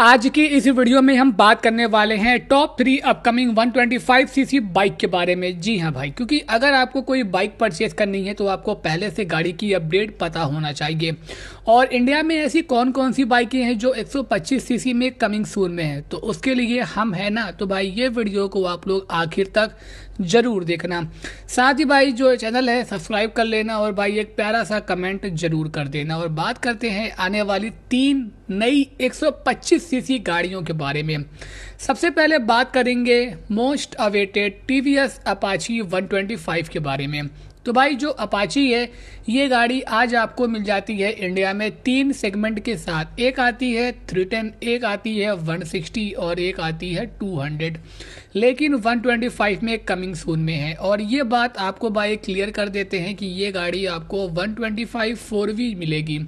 आज की इस वीडियो में हम बात करने वाले हैं top three upcoming 125 CC bike के बारे में जी हाँ भाई क्योंकि अगर आपको कोई बाइक परचेज करनी है तो आपको पहले से गाड़ी की अपडेट पता होना चाहिए और इंडिया में ऐसी कौन कौन सी बाइकें हैं जो 125 सीसी में कमिंग सून में है तो उसके लिए हम हैं ना तो भाई ये वीडियो को आप लोग आखिर तक ज़रूर देखना साथ ही भाई जो चैनल है सब्सक्राइब कर लेना और भाई एक प्यारा सा कमेंट जरूर कर देना और बात करते हैं आने वाली तीन नई 125 सीसी गाड़ियों के बारे में सबसे पहले बात करेंगे most awaited T V S Apache 125 के बारे में तो भाई जो अपाची है ये गाड़ी आज आपको मिल जाती है इंडिया में तीन सेगमेंट के साथ एक आती है थ्री टेन एक आती है 160 और एक आती है 200 लेकिन 125 में कमिंग सून में है और ये बात आपको भाई क्लियर कर देते हैं कि ये गाड़ी आपको 125 फोर वी मिलेगी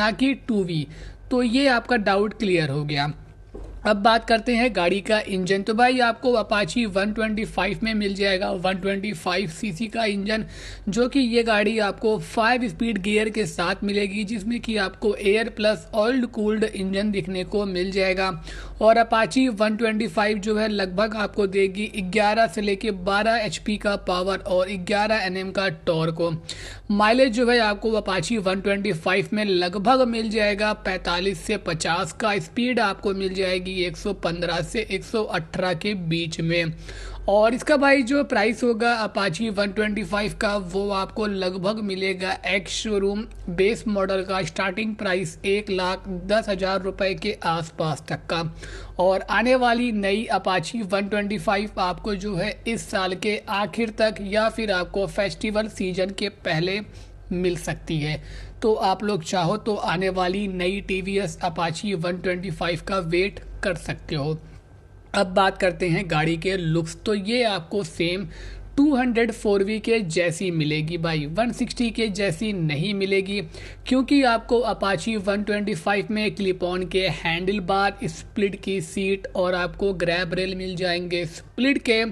ना कि टू वी तो ये आपका डाउट क्लियर हो गया अब बात करते हैं गाड़ी का इंजन तो भाई आपको अपाची 125 में मिल जाएगा 125 सीसी का इंजन जो कि ये गाड़ी आपको 5 स्पीड गियर के साथ मिलेगी जिसमें कि आपको air plus oil cooled engine दिखने को मिल जाएगा और अपाची 125 जो है लगभग आपको देगी 11 से लेके 12 एच का पावर और 11 एन का टॉर को माइलेज जो है आपको अपाची वन में लगभग मिल जाएगा पैंतालीस से पचास का स्पीड आपको मिल जाएगी भाई 115 से 118 के बीच में और इसका भाई जो प्राइस होगा अपाची 125 का वो आपको लगभग मिलेगा एक्स शोरूम बेस मॉडल का स्टार्टिंग प्राइस एक लाख दस हज़ार रुपये के आसपास तक का और आने वाली नई अपाची 125 आपको जो है इस साल के आखिर तक या फिर आपको फेस्टिवल सीजन के पहले मिल सकती है तो आप लोग चाहो तो आने वाली नई टी वी अपाची 125 का वेट कर सकते हो अब बात करते हैं गाड़ी के लुक्स तो ये आपको सेम 200 फोर वी के जैसी मिलेगी भाई 160 के जैसी नहीं मिलेगी क्योंकि आपको अपाची 125 में क्लिप ऑन के हैंडल बार स्प्लिट की सीट और आपको ग्रैब रेल मिल जाएंगे स्प्लिट के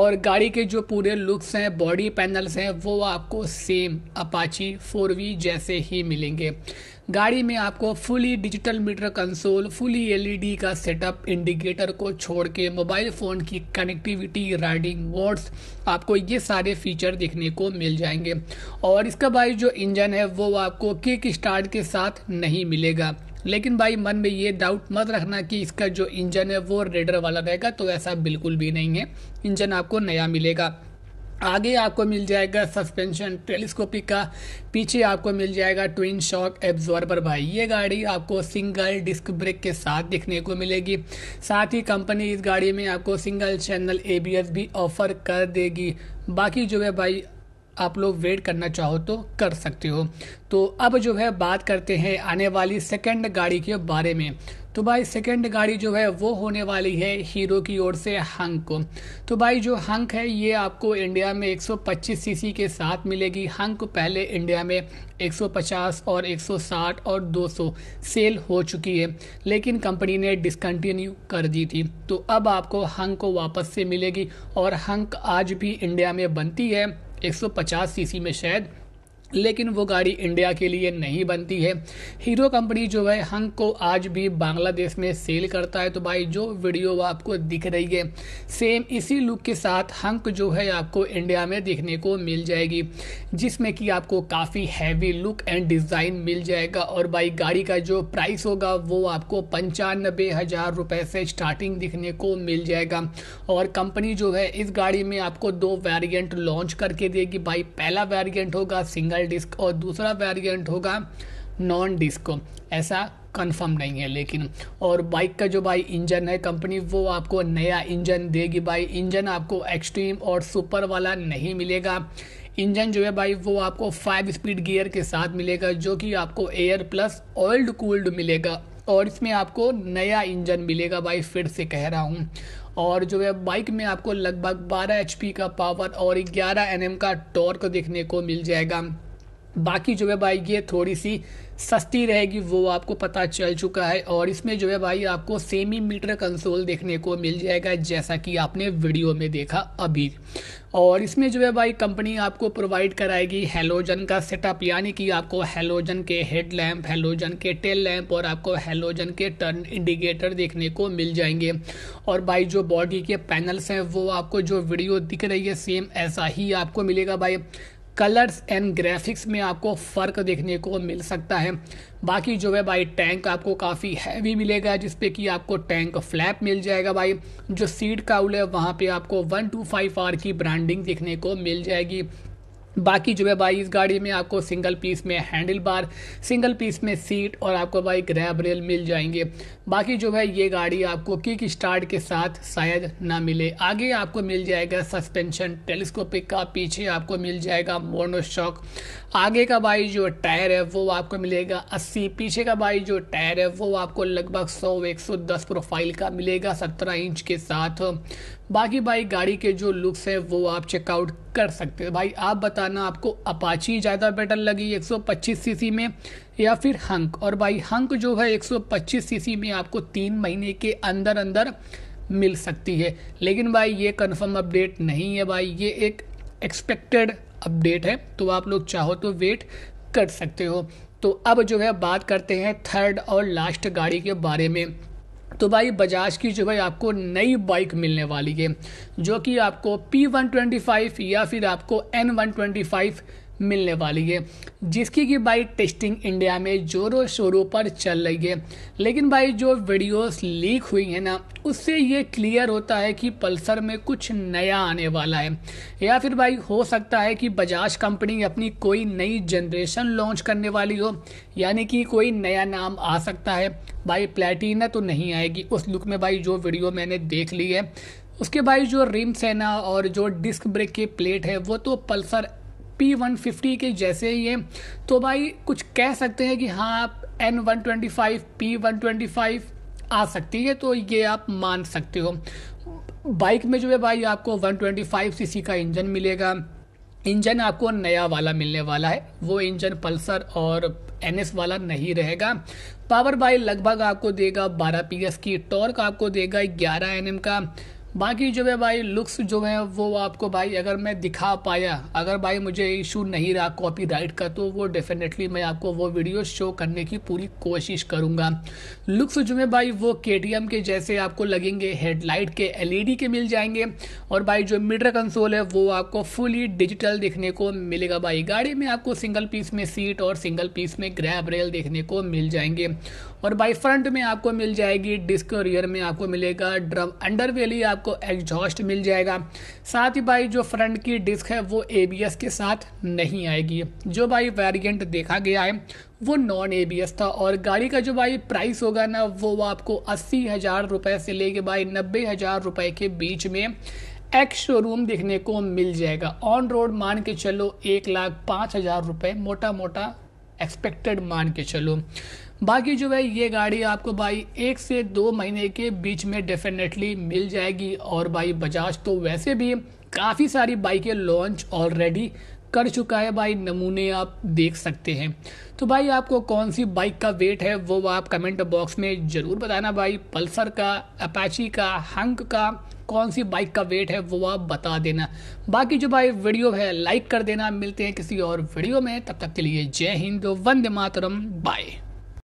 और गाड़ी के जो पूरे लुक्स हैं बॉडी पैनल्स हैं वो आपको सेम अपाची फोर वी जैसे ही मिलेंगे गाड़ी में आपको fully digital meter console fully LED का सेटअप इंडिकेटर को छोड़ के मोबाइल फ़ोन की कनेक्टिविटी राइडिंग वोड्स आपको ये सारे फीचर देखने को मिल जाएंगे और इसका भाई जो इंजन है वो आपको किक स्टार्ट के साथ नहीं मिलेगा लेकिन भाई मन में ये डाउट मत रखना कि इसका जो इंजन है वो रेडर वाला रहेगा तो ऐसा बिल्कुल भी नहीं है इंजन आपको नया मिलेगा आगे आपको मिल जाएगा सस्पेंशन टेलीस्कोपिक का पीछे आपको मिल जाएगा ट्विन शॉक एब्जॉर्बर भाई ये गाड़ी आपको सिंगल डिस्क ब्रेक के साथ देखने को मिलेगी साथ ही कंपनी इस गाड़ी में आपको सिंगल चैनल एबीएस भी ऑफर कर देगी बाकी जो है भाई आप लोग वेट करना चाहो तो कर सकते हो तो अब जो है बात करते हैं आने वाली सेकेंड गाड़ी के बारे में तो भाई सेकंड गाड़ी जो है वो होने वाली है हीरो की ओर से हंक को तो भाई जो हंक है ये आपको इंडिया में 125 सीसी के साथ मिलेगी हंक पहले इंडिया में 150 और 160 और 200 सेल हो चुकी है लेकिन कंपनी ने डिसकंटिन्यू कर दी थी तो अब आपको हंक को वापस से मिलेगी और हंक आज भी इंडिया में बनती है 150 सीसी में शायद लेकिन वो गाड़ी इंडिया के लिए नहीं बनती है हीरो कंपनी जो है हंग को आज भी बांग्लादेश में सेल करता है तो भाई जो वीडियो वो आपको दिख रही है सेम इसी लुक के साथ हंक जो है आपको इंडिया में देखने को मिल जाएगी जिसमें कि आपको काफ़ी हैवी लुक एंड डिज़ाइन मिल जाएगा और भाई गाड़ी का जो प्राइस होगा वो आपको पंचानबे हज़ार रुपये से स्टार्टिंग दिखने को मिल जाएगा और कंपनी जो है इस गाड़ी में आपको दो वेरियंट लॉन्च करके देगी भाई पहला वेरियंट होगा सिंगल डबल डिस्क और दूसरा वेरिएंट होगा नॉन डिस्क ऐसा कंफर्म नहीं है लेकिन और बाइक का जो भाई इंजन है कंपनी वो आपको नया इंजन देगी भाई इंजन आपको एक्सट्रीम और सुपर वाला नहीं मिलेगा इंजन जो है भाई वो आपको फाइव स्पीड गियर के साथ मिलेगा जो कि आपको एयर प्लस ओल्ड कूल्ड मिलेगा और इसमें आपको नया इंजन मिलेगा भाई फिर से कह रहा हूँ और जो है बाइक में आपको लगभग 12 एच का पावर और 11 एन का टॉर्क देखने को मिल जाएगा बाकी जो है भाई ये थोड़ी सी सस्ती रहेगी वो आपको पता चल चुका है और इसमें जो है भाई आपको सेमी मीटर कंसोल देखने को मिल जाएगा जैसा कि आपने वीडियो में देखा अभी और इसमें जो है भाई कंपनी आपको प्रोवाइड कराएगी हेलोजन का सेटअप यानी कि आपको हेलोजन के हेड लैम्प हेलोजन के टेल लैंप और आपको हेलोजन के टर्न इंडिकेटर देखने को मिल जाएंगे और भाई जो बॉडी के पैनल्स हैं वो आपको जो वीडियो दिख रही है सेम ऐसा ही आपको मिलेगा भाई कलर्स एंड ग्राफिक्स में आपको फ़र्क देखने को मिल सकता है बाकी जो है भाई टैंक आपको काफ़ी हैवी मिलेगा जिसपे कि आपको टैंक फ्लैप मिल जाएगा भाई जो सीट काउल है वहाँ पे आपको फाइव आर की ब्रांडिंग देखने को मिल जाएगी बाकी जो है भाई इस गाड़ी में आपको सिंगल पीस में हैंडल बार सिंगल पीस में सीट और आपको भाई ग्रैब रेल मिल जाएंगे बाकी जो है ये गाड़ी आपको किक स्टार्ट के साथ शायद ना मिले आगे आपको मिल जाएगा सस्पेंशन टेलीस्कोपिक का पीछे आपको मिल जाएगा मोनोशॉक आगे का भाई जो टायर है वो आपको मिलेगा अस्सी पीछे का भाई जो टायर है वो आपको लगभग सौ एक सौ दस प्रोफाइल का मिलेगा सत्रह इंच के साथ बाकी भाई गाड़ी के जो लुक्स है वो आप चेकआउट कर सकते हो भाई आप बताना आपको अपाची ज़्यादा बेटर लगी 125 सीसी में या फिर हंक और भाई हंक जो है 125 सीसी में आपको तीन महीने के अंदर अंदर मिल सकती है लेकिन भाई ये कंफर्म अपडेट नहीं है भाई ये एक एक्सपेक्टेड अपडेट है तो आप लोग चाहो तो वेट कर सकते हो तो अब जो है बात करते हैं थर्ड और लास्ट गाड़ी के बारे में तो भाई बजाज की जो भाई आपको नई बाइक मिलने वाली है जो कि आपको पी वन ट्वेंटी फाइव या फिर आपको एन वन ट्वेंटी फाइव मिलने वाली है जिसकी कि भाई टेस्टिंग इंडिया में जोरों शोरों पर चल रही है लेकिन भाई जो वीडियोस लीक हुई है ना उससे ये क्लियर होता है कि पल्सर में कुछ नया आने वाला है या फिर भाई हो सकता है कि बजाज कंपनी अपनी कोई नई जनरेशन लॉन्च करने वाली हो यानी कि कोई नया नाम आ सकता है भाई प्लेटिना तो नहीं आएगी उस लुक में भाई जो वीडियो मैंने देख ली है उसके भाई जो रिम्स है ना और जो डिस्क ब्रेक की प्लेट है वो तो पल्सर पी वन फिफ्टी के जैसे ही है तो भाई कुछ कह सकते हैं कि हाँ आप N one twenty five P one twenty five आ सकती है तो ये आप मान सकते हो बाइक में जो है भाई आपको 125 सीसी का इंजन मिलेगा इंजन आपको नया वाला मिलने वाला है वो इंजन पल्सर और एन वाला नहीं रहेगा पावर बाई लगभग आपको देगा 12 पीएस की टॉर्क आपको देगा 11 एनएम का बाकी जो है भाई लुक्स जो है वो आपको भाई अगर मैं दिखा पाया अगर भाई मुझे इशू नहीं रहा कॉपी राइट का तो वो डेफिनेटली मैं आपको वो वीडियो शो करने की पूरी कोशिश करूँगा लुक्स जो है भाई वो के के जैसे आपको लगेंगे हेडलाइट के एल e के मिल जाएंगे और भाई जो मीटर कंसोल है वो आपको फुली डिजिटल देखने को मिलेगा भाई गाड़ी में आपको सिंगल पीस में सीट और सिंगल पीस में ग्रैब रेल देखने को मिल जाएंगे और भाई फ्रंट में आपको मिल जाएगी डिस्क रियर में आपको मिलेगा ड्रम अंडर वेली आपको आपको एग्जॉस्ट मिल जाएगा साथ ही भाई जो फ्रंट की डिस्क है वो ए के साथ नहीं आएगी जो भाई वेरियंट देखा गया है वो नॉन ए था और गाड़ी का जो भाई प्राइस होगा ना वो आपको अस्सी हज़ार रुपये से लेके भाई नब्बे हज़ार रुपये के बीच में एक्स शोरूम देखने को मिल जाएगा ऑन रोड मान के चलो एक लाख पाँच हज़ार रुपये मोटा मोटा एक्सपेक्टेड मान के चलो बाकी जो है ये गाड़ी आपको भाई एक से दो महीने के बीच में डेफिनेटली मिल जाएगी और भाई बजाज तो वैसे भी काफ़ी सारी बाइकें लॉन्च ऑलरेडी कर चुका है भाई नमूने आप देख सकते हैं तो भाई आपको कौन सी बाइक का वेट है वो आप कमेंट बॉक्स में ज़रूर बताना भाई पल्सर का अपाची का हंक का कौन सी बाइक का वेट है वो आप बता देना बाकी जो भाई वीडियो है लाइक कर देना मिलते हैं किसी और वीडियो में तब तक के लिए जय हिंद वंदे मातरम बाय